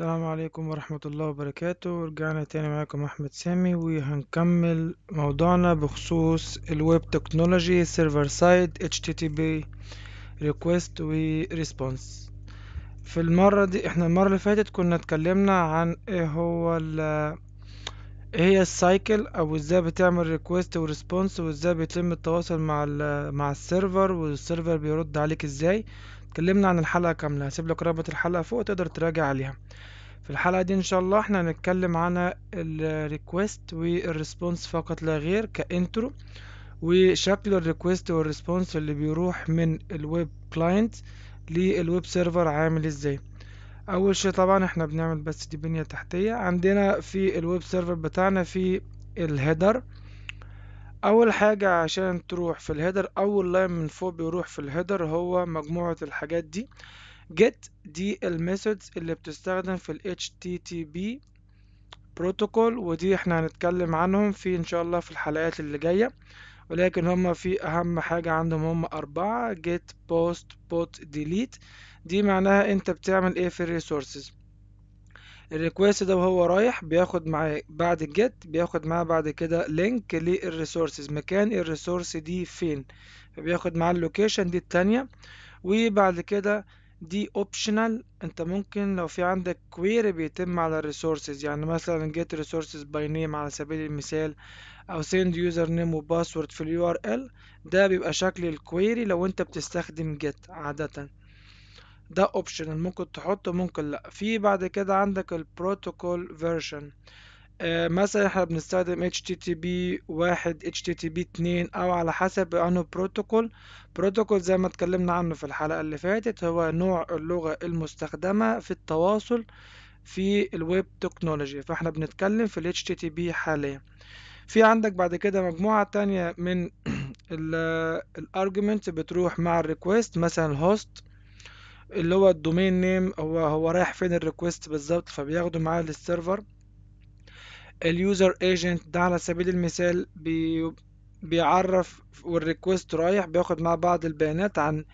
السلام عليكم ورحمة الله وبركاته رجعنا تاني معاكم أحمد سامي وهنكمل موضوعنا بخصوص الويب تكنولوجي سيرفر سايد HTTP ريكوست response في المرة دي احنا المرة اللي فاتت كنا اتكلمنا عن ايه هو ال ايه هي السايكل او ازاي بتعمل ريكوست response وازاي بيتم التواصل مع ال مع السيرفر والسيرفر بيرد عليك ازاي اتكلمنا عن الحلقة كاملة هسيب لك رابط الحلقة فوق تقدر تراجع عليها في الحلقة دي إن شاء الله احنا هنتكلم عن الريكوست والريسبونس فقط لا غير كإنترو وشكل الريكوست والريسبونس اللي بيروح من الويب كلاينت للويب سيرفر عامل ازاي اول شيء طبعا احنا بنعمل بس دي بنية تحتية عندنا في الويب سيرفر بتاعنا في الهيدر اول حاجة عشان تروح في الهيدر اول لاين من فوق بيروح في الهيدر هو مجموعة الحاجات دي get دي الميثودز اللي بتستخدم في ال HTTP بروتوكول ودي احنا هنتكلم عنهم في ان شاء الله في الحلقات اللي جاية ولكن هما في اهم حاجة عندهم هما اربعة get post put delete دي معناها انت بتعمل ايه في الريسورسز الريكوست ده وهو رايح بياخد معاه بعد الجيت بياخد معاه بعد كده لينك للريسورسز مكان الريسورس دي فين فبياخد معاه اللوكيشن دي التانية وبعد كده دي اوبشنال انت ممكن لو في عندك كويري بيتم على الريسورسز يعني مثلا get resources by name على سبيل المثال او send يوزر نيم وباسورد في اليو ار ال ده بيبقى شكل الكويري لو انت بتستخدم جيت عادة ده اوبشنال ممكن تحطه ممكن لا في بعد كده عندك البروتوكول فيرجن آه، مثلا احنا بنستخدم HTTP واحد HTTP اتنين او على حسب انه بروتوكول بروتوكول زي ما اتكلمنا عنه في الحلقة اللي فاتت هو نوع اللغة المستخدمة في التواصل في الويب تكنولوجي فاحنا بنتكلم في ال HTTP حاليا في عندك بعد كده مجموعة تانية من الارجمنت آه، بتروح مع الريكوست مثلا الهوست اللي هو الدومين نيم هو هو رايح فين الريكوست بالظبط فبياخده معاه للسيرفر اليوزر ايجنت ده على سبيل المثال بي بيعرف والريكوست رايح بياخد مع بعض البيانات عن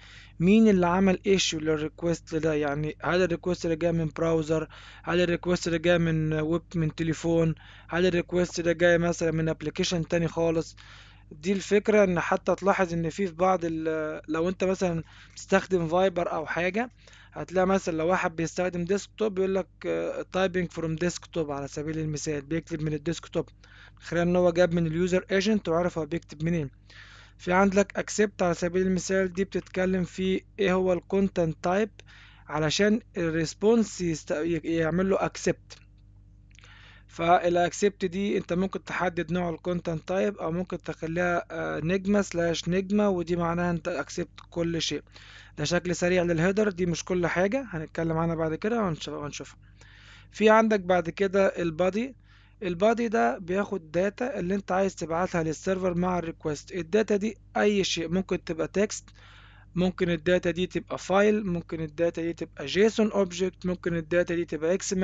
مين اللي عمل ايشو للريكوست ده يعني هل الريكوست اللي جاي من براوزر هل الريكوست اللي جاي من ويب من تليفون هل الريكوست ده جاي مثلا من ابلكيشن تاني خالص دي الفكرة ان حتى تلاحظ ان في في بعض ال- لو انت مثلا بتستخدم فايبر او حاجة هتلاقي مثلا لو واحد بيستخدم ديسكتوب يقول لك تايبنج فروم ديسكتوب على سبيل المثال بيكتب من الديسكتوب خلال ان هو جاب من اليوزر ايجنت وعرف هو بيكتب منين في عندك اكسبت على سبيل المثال دي بتتكلم في ايه هو الكونتنت تايب علشان الريسبونس يعمل له اكسبت فالاكسبت دي انت ممكن تحدد نوع الكونتنت تايب او ممكن تخليها آه، نجمة سلاش نجمة ودي معناها انت اكسبت كل شيء ده شكل سريع للهيدر دي مش كل حاجة هنتكلم عنها بعد كده وهنشوفها في عندك بعد كده البادي البادي ده بياخد داتا اللي انت عايز تبعتها للسيرفر مع الريكوست الداتا دي اي شيء ممكن تبقى تكست ممكن الداتا دي تبقى فايل ممكن الداتا دي تبقى جيسون اوبجكت ممكن الداتا دي تبقى اكس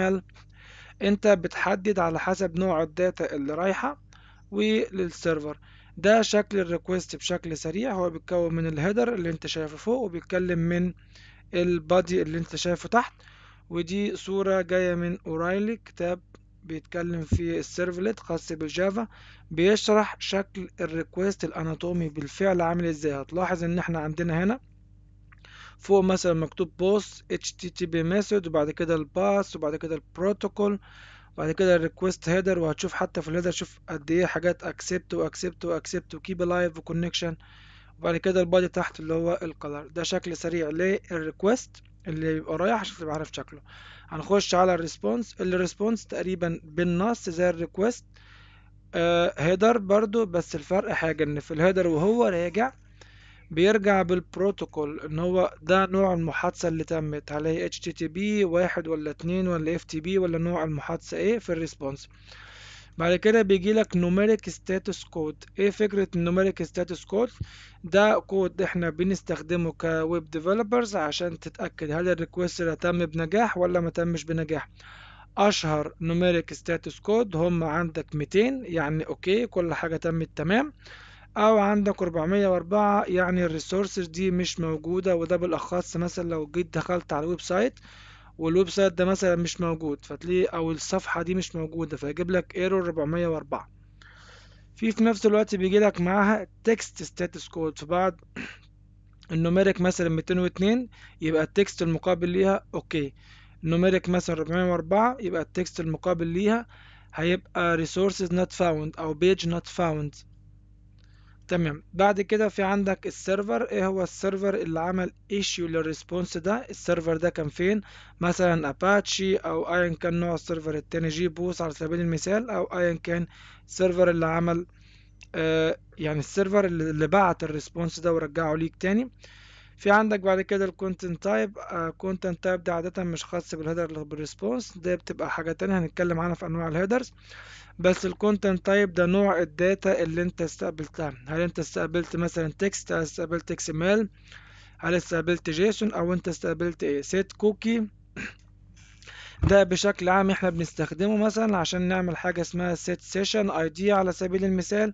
انت بتحدد على حسب نوع الداتا اللي رايحة وللسيرفر ده شكل الريكوست بشكل سريع هو بيتكون من الهيدر اللي انت شايفه فوق وبيتكلم من البادي اللي انت شايفه تحت ودي صورة جاية من اورايلي كتاب بيتكلم في السيرفلت خاص بالجافا بيشرح شكل الريكوست الاناتومي بالفعل عامل ازاي هتلاحظ ان احنا عندنا هنا فوق مثلا مكتوب بوست اتش تي تي بي ميثود وبعد كده الباس وبعد كده البروتوكول وبعد كده الريكوست هيدر وهتشوف حتى في الهيدر شوف قد ايه حاجات اكسبت واكسبت واكسبت وكيب لايف وكونكشن وبعد كده البادي تحت اللي هو الكلر ده شكل سريع للريكوست اللي يبقى رايح عشان تبقى عارف شكله هنخش على الريسبونس الريسبونس تقريبا بالنص زي الريكوست هيدر آه، برضو بس الفرق حاجة ان في الهيدر وهو راجع بيرجع بالبروتوكول ان هو ده نوع المحادثة اللي تمت هل هي اتش تي بي واحد ولا اتنين ولا اف تي بي ولا نوع المحادثة ايه في الريسبونس بعد كده بيجي لك نوميريك ستاتس كود ايه فكرة النوميريك ستاتس كود ده كود احنا بنستخدمه كويب ديفلوبرز عشان تتأكد هل الريكوست ده تم بنجاح ولا ما تمش بنجاح اشهر نوميريك ستاتس كود هم عندك 200 يعني اوكي كل حاجة تمت تمام او عندك 404 يعني الريسورسز دي مش موجودة وده بالاخص مثلا لو جيت دخلت على الويب سايت والويب سايت ده مثلا مش موجود فتلاقيه او الصفحة دي مش موجودة فيجيب لك ايرور 404 في في نفس الوقت بيجي لك معاها تكست ستاتس كود في بعض النوميريك مثلا 202 يبقى التكست المقابل ليها اوكي النوميرك مثلا 404 يبقى التكست المقابل ليها هيبقى resources not found او page not found تمام بعد كده في عندك السيرفر ايه هو السيرفر اللي عمل ايشيو للريسبونس ده السيرفر ده كان فين مثلا اباتشي او ايا كان نوع السيرفر التاني جي بوس على سبيل المثال او ايا كان السيرفر اللي عمل آه يعني السيرفر اللي بعت الريسبونس ده ورجعه ليك تاني في عندك بعد كده الكونتنت تايب الكونتنت تايب ده عادة مش خاص بالهيدر بالريسبونس ده بتبقى حاجة تانية هنتكلم عنها في انواع الهيدرز بس الكونتنت تايب ده نوع الداتا اللي انت استقبلتها هل انت استقبلت مثلا تكست هل استقبلت اكس هل استقبلت جيسون او انت استقبلت ايه سيت كوكي ده بشكل عام احنا بنستخدمه مثلا عشان نعمل حاجة اسمها set session id على سبيل المثال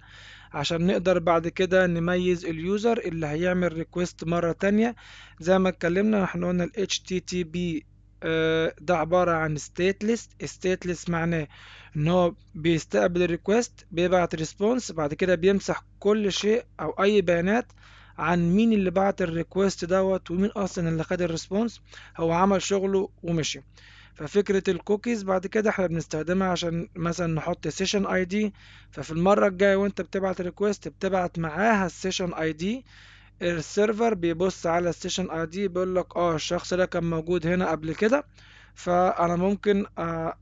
عشان نقدر بعد كده نميز اليوزر اللي هيعمل request مرة تانية زي ما اتكلمنا احنا قلنا ال http آه، ده عبارة عن stateless stateless معناه ان هو بيستقبل request بيبعت response بعد كده بيمسح كل شيء او اي بيانات عن مين اللي بعت الريكوست دوت ومين اصلا اللي خد الريسبونس هو عمل شغله ومشي ففكرة الكوكيز بعد كده احنا بنستخدمها عشان مثلا نحط سيشن اي دي ففي المرة الجاية وانت بتبعت ريكوست بتبعت معاها السيشن اي دي السيرفر بيبص على السيشن اي دي بيقول لك اه الشخص ده كان موجود هنا قبل كده فانا ممكن آه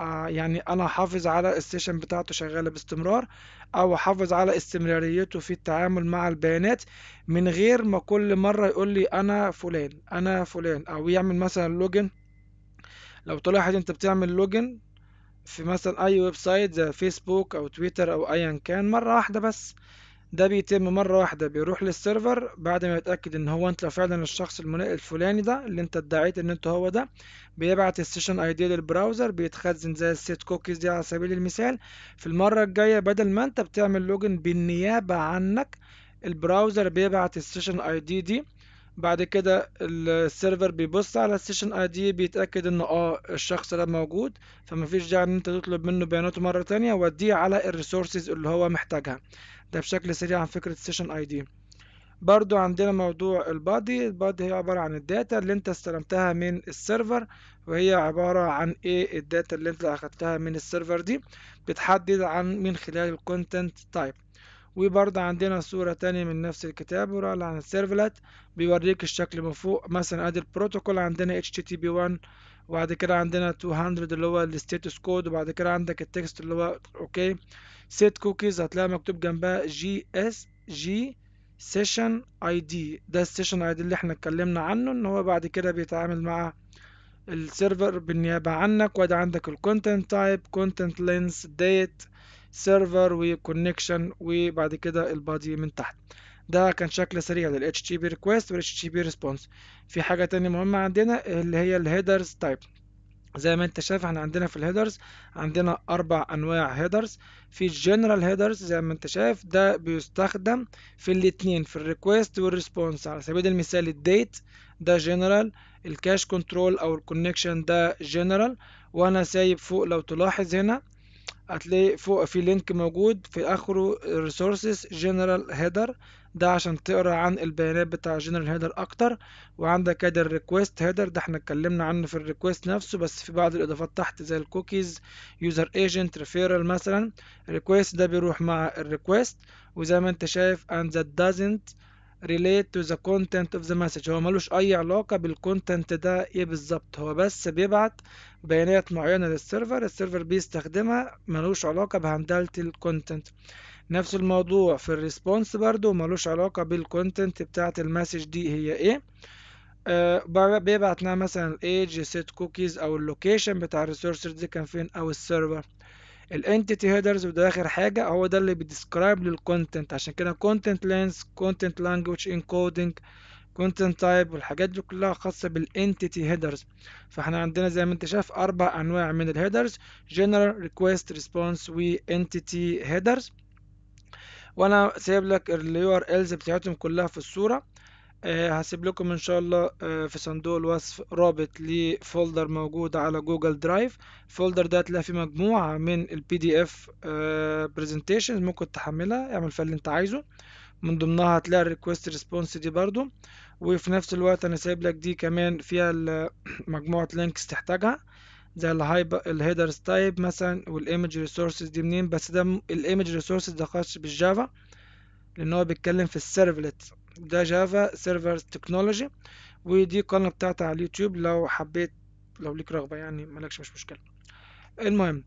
آه يعني انا احافظ على السيشن بتاعته شغاله باستمرار او احافظ على استمراريته في التعامل مع البيانات من غير ما كل مره يقول لي انا فلان انا فلان او يعمل مثلا لوجن لو تلاحظ انت بتعمل لوجن في مثلا اي ويب سايت زي فيسبوك او تويتر او ايا كان مرة واحدة بس ده بيتم مرة واحدة بيروح للسيرفر بعد ما يتأكد ان هو انت فعلا الشخص الفلاني ده اللي انت ادعيت ان انت هو ده بيبعت السيشن اي دي للبراوزر بيتخزن زي السيت كوكيز دي على سبيل المثال في المرة الجاية بدل ما انت بتعمل لوجن بالنيابة عنك البراوزر بيبعت السيشن اي دي دي بعد كده السيرفر بيبص على السيشن اي دي بيتاكد ان اه الشخص ده موجود فمفيش داعي ان انت تطلب منه بياناته مره تانية وديه على الريسورسز اللي هو محتاجها ده بشكل سريع عن فكره السيشن اي دي برضو عندنا موضوع البادي البادي هي عبارة عن الداتا اللي انت استلمتها من السيرفر وهي عبارة عن ايه الداتا اللي انت اخدتها من السيرفر دي بتحدد عن من خلال الكونتنت تايب وبرضه عندنا صورة تانية من نفس الكتاب ورا عن السيرفلت بيوريك الشكل من فوق مثلا ادي البروتوكول عندنا HTTP 1 وبعد كده عندنا 200 اللي هو الستاتس كود وبعد كده عندك التكست اللي هو اوكي سيت كوكيز هتلاقي مكتوب جنبها جي اس جي سيشن اي دي ده السيشن اي دي اللي احنا اتكلمنا عنه ان هو بعد كده بيتعامل مع السيرفر بالنيابة عنك وادي عندك الكونتنت تايب كونتنت لينس ديت سيرفر وكونكشن وبعد كده البادي من تحت ده كان شكل سريع لل HTTP request وال HTTP response في حاجة تانية مهمة عندنا اللي هي ال headers type زي ما انت شايف احنا عندنا في الهيدرز عندنا اربع انواع هيدرز في الجنرال هيدرز زي ما انت شايف ده بيستخدم في الاتنين في الريكوست والريسبونس على سبيل المثال الديت ده جنرال الكاش كنترول او الكونكشن ده جنرال وانا سايب فوق لو تلاحظ هنا هتلاقي فوق في لينك موجود في اخره resources general header ده عشان تقرا عن البيانات بتاع general header اكتر وعندك كده الريكوست هيدر ده احنا اتكلمنا عنه في الريكوست نفسه بس في بعض الاضافات تحت زي الكوكيز يوزر ايجنت ريفيرال مثلا الريكوست ده بيروح مع الريكوست وزي ما انت شايف and that doesn't relate to the content of the message هو ملوش اي علاقة بالكونتنت ده ايه بالظبط هو بس بيبعت بيانات معينة للسيرفر السيرفر بيستخدمها ملوش علاقة بهندلة الكونتنت نفس الموضوع في الريسبونس برضو ملوش علاقة بالكونتنت بتاعة المسج دي هي ايه آه بيبعت لنا مثلا الايج سيت كوكيز او اللوكيشن بتاع الريسورس دي كان فين او السيرفر الانتيتي هيدرز وده اخر حاجه هو ده اللي بيديسكرايب للكونتنت عشان كده كونتنت لينس كونتنت لانجويج انكودنج كونتنت تايب والحاجات دي كلها خاصه بالانتيتي هيدرز فاحنا عندنا زي ما انت شايف اربع انواع من الهيدرز جنرال ريكويست ريسبونس وانتيتي هيدرز وانا سايب لك اليور الز بتاعتهم كلها في الصوره آه، هسيب لكم ان شاء الله آه، في صندوق الوصف رابط لفولدر موجود على جوجل درايف الفولدر ده هتلاقي فيه مجموعة من البي دي اف برزنتيشنز ممكن تحملها اعمل فيها اللي انت عايزه من ضمنها هتلاقي الريكوست ريسبونس دي برضو وفي نفس الوقت انا سايب لك دي كمان فيها مجموعة لينكس تحتاجها زي الهايبر الهيدرز تايب مثلا والايمج ريسورسز دي منين بس ده الايمج ريسورسز ده خاص بالجافا لان هو بيتكلم في السيرفلت ده جافا سيرفر تكنولوجي ودي قناة بتاعتها على اليوتيوب لو حبيت لو ليك رغبة يعني مالكش مش مشكلة المهم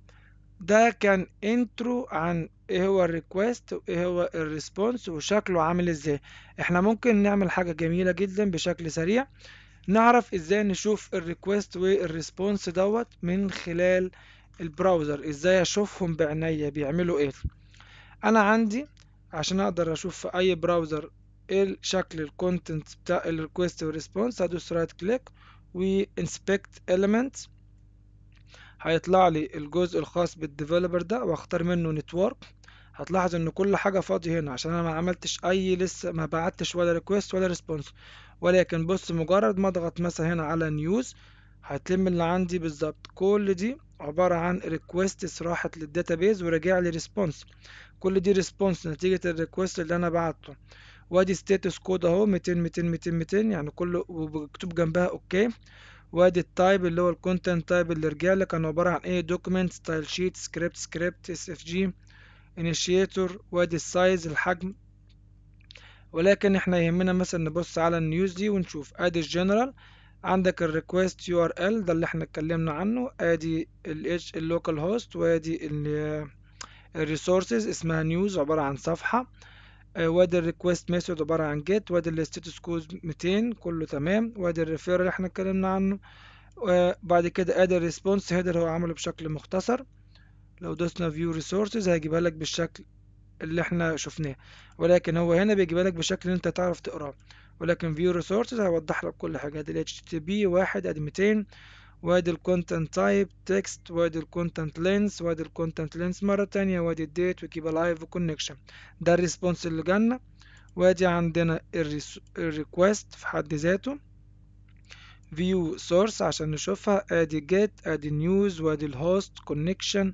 ده كان انترو عن ايه هو الريكوست وايه هو الريسبونس وشكله عامل ازاي احنا ممكن نعمل حاجة جميلة جدا بشكل سريع نعرف ازاي نشوف الريكوست والريسبونس دوت من خلال البراوزر ازاي اشوفهم بعناية بيعملوا ايه انا عندي عشان اقدر اشوف في اي براوزر شكل الكونتنت بتاع الريكوست والريسبونس هدوس رايت كليك وانسبكت element هيطلع لي الجزء الخاص بالديفلوبر ده واختار منه نتورك هتلاحظ ان كل حاجه فاضي هنا عشان انا ما عملتش اي لسه ما بعتش ولا ريكوست ولا ريسبونس ولكن بص مجرد ما اضغط مثلا هنا على نيوز هتلم اللي عندي بالظبط كل دي عبارة عن ريكوستس راحت للداتابيز وراجع لي ريسبونس كل دي ريسبونس نتيجة الريكوست اللي أنا بعته وادي ستاتس كود اهو 200 200 200 200 يعني كله ومكتوب جنبها اوكي وادي التايب اللي هو الكونتنت تايب اللي رجع لك كان عباره عن ايه دوكيمنت ستايل شيت سكريبت سكريبت اس اف جي انيشيتور وادي السايز الحجم ولكن احنا يهمنا مثلا نبص على النيوز دي ونشوف ادي الجنرال عندك الريكوست يو ار ال ده اللي احنا اتكلمنا عنه ادي الاتش اللوكال هوست وادي الريسورسز اسمها نيوز عباره عن صفحه آه، وادي الريكوست ميثود عبارة عن جيت وادي الستاتس كود 200 كله تمام وادي الريفير اللي احنا اتكلمنا عنه وبعد آه، كده ادي الريسبونس هيدر هو عمله بشكل مختصر لو دوسنا فيو ريسورسز هيجيبها لك بالشكل اللي احنا شفناه ولكن هو هنا بيجيبها لك بشكل انت تعرف تقراه ولكن فيو ريسورسز هيوضح لك كل حاجه ادي تي HTTP واحد ادي 200 وادي الكونتنت تايب تكست وادي الكونتنت لينس وادي الكونتنت لينس مرة تانية وادي الديت وكيب الايف كونكشن ده الريسبونس اللي جالنا وادي عندنا الريكوست في حد ذاته view source عشان نشوفها ادي get ادي news وادي الهوست connection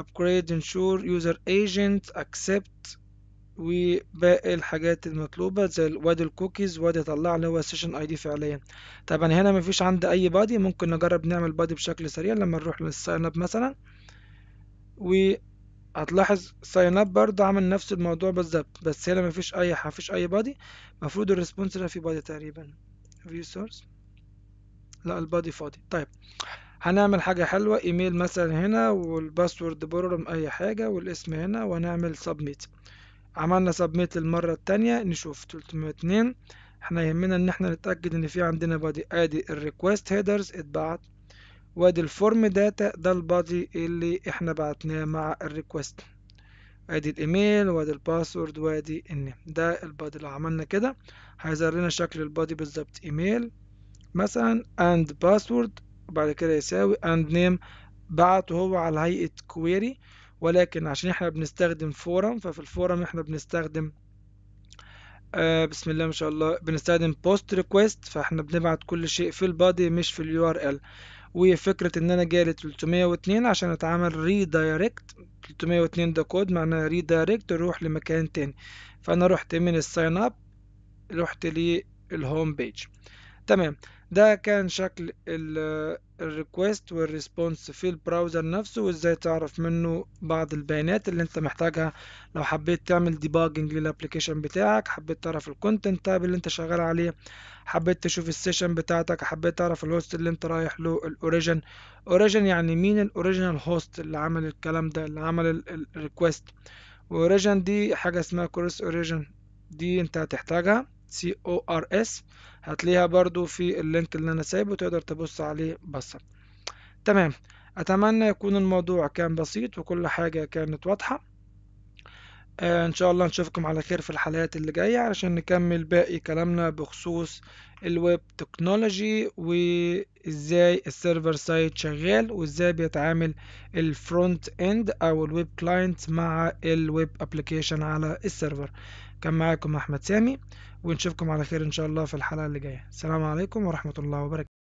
upgrade ensure user agent accept وباقي الحاجات المطلوبة زي الواد الكوكيز واد يطلع اللي هو السيشن اي دي فعليا طبعا هنا مفيش عندي اي بادي ممكن نجرب نعمل بادي بشكل سريع لما نروح للساين اب مثلا وهتلاحظ ساين اب برضه عمل نفس الموضوع بالظبط بس هنا مفيش اي مفيش اي بادي المفروض الريسبونس هنا في بادي تقريبا فيو سورس لا البادي فاضي طيب هنعمل حاجة حلوة ايميل مثلا هنا والباسورد بروم اي حاجة والاسم هنا وهنعمل سبميت عملنا سبميت للمرة التانية نشوف 302 احنا يهمنا ان احنا نتأكد ان في عندنا بادي ادي الريكوست هيدرز اتبعت وادي الفورم داتا ده البادي اللي احنا بعتناه مع الريكوست ادي الايميل وادي الباسورد وادي النيم ده البادي لو عملنا كده هيظهر لنا شكل البادي بالظبط ايميل مثلا اند باسورد وبعد كده يساوي اند نيم بعته هو على هيئة كويري ولكن عشان احنا بنستخدم فورم ففي الفورم احنا بنستخدم آه بسم الله ما شاء الله بنستخدم بوست ريكويست فاحنا بنبعت كل شيء في البادي مش في اليو ار ال وفكرة ان انا جالي 302 عشان اتعمل ريدايركت 302 ده كود معناه ريدايركت اروح لمكان تاني فانا رحت من الساين اب رحت للهوم بيج تمام ده كان شكل ال الريكوست والريسبونس في البراوزر نفسه وازاي تعرف منه بعض البيانات اللي انت محتاجها لو حبيت تعمل ديباجنج للابلكيشن بتاعك حبيت تعرف الكونتنت تاب اللي انت شغال عليه حبيت تشوف السيشن بتاعتك حبيت تعرف الهوست اللي انت رايح له الاوريجن اوريجن يعني مين الاوريجنال هوست اللي عمل الكلام ده اللي عمل الريكوست واوريجن دي حاجه اسمها كورس اوريجن دي انت هتحتاجها سي او ار اس هتلاقيها برضو في اللينك اللي انا سايبه تقدر تبص عليه بصة تمام اتمنى يكون الموضوع كان بسيط وكل حاجة كانت واضحة آه، ان شاء الله نشوفكم على خير في الحلقات اللي جاية علشان نكمل باقي كلامنا بخصوص الويب تكنولوجي وازاي السيرفر سايد شغال وازاي بيتعامل الفرونت اند او الويب كلاينت مع الويب ابلكيشن على السيرفر كان معاكم احمد سامي ونشوفكم على خير إن شاء الله في الحلقة اللي جاية السلام عليكم ورحمة الله وبركاته